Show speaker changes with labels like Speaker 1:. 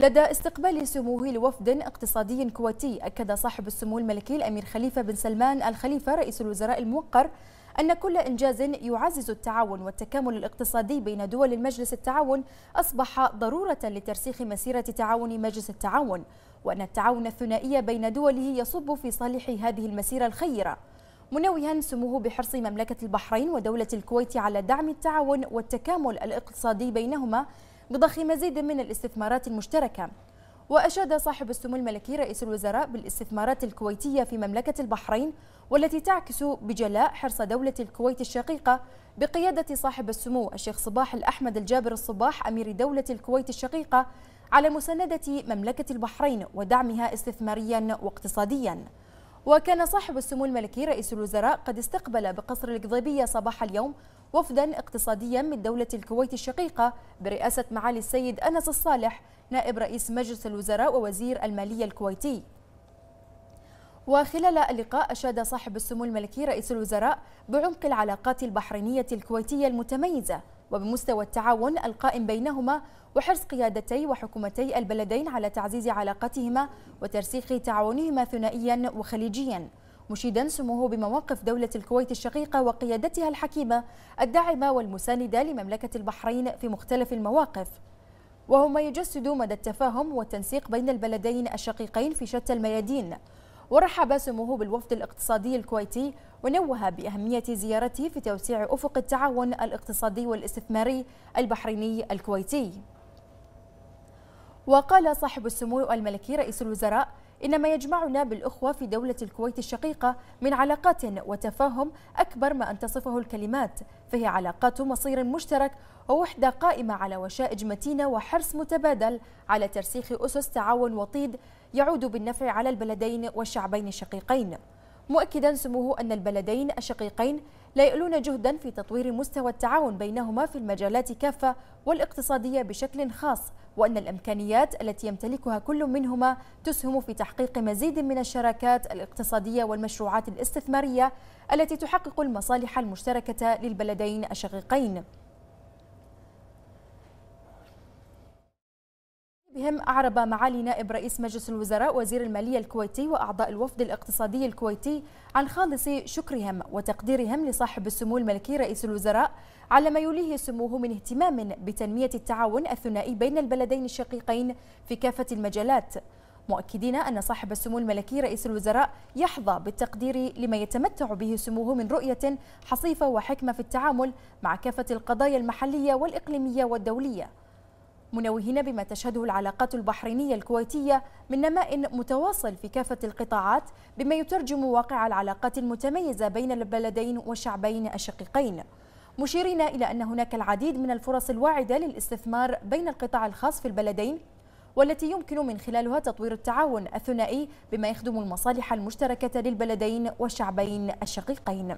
Speaker 1: لدى استقبال سموه لوفد اقتصادي كويتي أكد صاحب السمو الملكي الأمير خليفة بن سلمان الخليفة رئيس الوزراء الموقر أن كل إنجاز يعزز التعاون والتكامل الاقتصادي بين دول المجلس التعاون أصبح ضرورة لترسيخ مسيرة تعاون مجلس التعاون وأن التعاون الثنائي بين دوله يصب في صالح هذه المسيرة الخيرة منوها سموه بحرص مملكة البحرين ودولة الكويت على دعم التعاون والتكامل الاقتصادي بينهما بضخ مزيد من الاستثمارات المشتركة وأشاد صاحب السمو الملكي رئيس الوزراء بالاستثمارات الكويتية في مملكة البحرين والتي تعكس بجلاء حرص دولة الكويت الشقيقة بقيادة صاحب السمو الشيخ صباح الأحمد الجابر الصباح أمير دولة الكويت الشقيقة على مساندة مملكة البحرين ودعمها استثماريا واقتصاديا وكان صاحب السمو الملكي رئيس الوزراء قد استقبل بقصر القضيبية صباح اليوم وفدا اقتصاديا من دولة الكويت الشقيقة برئاسة معالي السيد أنس الصالح نائب رئيس مجلس الوزراء ووزير المالية الكويتي وخلال اللقاء أشاد صاحب السمو الملكي رئيس الوزراء بعمق العلاقات البحرينية الكويتية المتميزة وبمستوى التعاون القائم بينهما وحرص قيادتي وحكومتي البلدين على تعزيز علاقتهما وترسيخ تعاونهما ثنائيا وخليجيا مشيدا سموه بمواقف دولة الكويت الشقيقة وقيادتها الحكيمة الداعمة والمساندة لمملكة البحرين في مختلف المواقف وهما يجسد مدى التفاهم والتنسيق بين البلدين الشقيقين في شتى الميادين ورحب سموه بالوفد الاقتصادي الكويتي ونوه بأهمية زيارته في توسيع أفق التعاون الاقتصادي والاستثماري البحريني الكويتي وقال صاحب السمو الملكي رئيس الوزراء إن ما يجمعنا بالأخوة في دولة الكويت الشقيقة من علاقات وتفاهم أكبر ما أن تصفه الكلمات فهي علاقات مصير مشترك ووحدة قائمة على وشائج متينة وحرص متبادل على ترسيخ أسس تعاون وطيد يعود بالنفع على البلدين والشعبين الشقيقين مؤكدا سموه أن البلدين الشقيقين لا يؤلون جهدا في تطوير مستوى التعاون بينهما في المجالات كافة والاقتصادية بشكل خاص وأن الإمكانيات التي يمتلكها كل منهما تسهم في تحقيق مزيد من الشراكات الاقتصادية والمشروعات الاستثمارية التي تحقق المصالح المشتركة للبلدين الشقيقين بهم أعرب معالي نائب رئيس مجلس الوزراء وزير المالية الكويتي وأعضاء الوفد الاقتصادي الكويتي عن خالص شكرهم وتقديرهم لصاحب السمو الملكي رئيس الوزراء على ما يوليه سموه من اهتمام بتنمية التعاون الثنائي بين البلدين الشقيقين في كافة المجالات مؤكدين أن صاحب السمو الملكي رئيس الوزراء يحظى بالتقدير لما يتمتع به سموه من رؤية حصيفة وحكمة في التعامل مع كافة القضايا المحلية والإقليمية والدولية منوهين بما تشهده العلاقات البحرينية الكويتية من نماء متواصل في كافة القطاعات بما يترجم واقع العلاقات المتميزة بين البلدين والشعبين الشقيقين مشيرين إلى أن هناك العديد من الفرص الواعدة للاستثمار بين القطاع الخاص في البلدين والتي يمكن من خلالها تطوير التعاون الثنائي بما يخدم المصالح المشتركة للبلدين والشعبين الشقيقين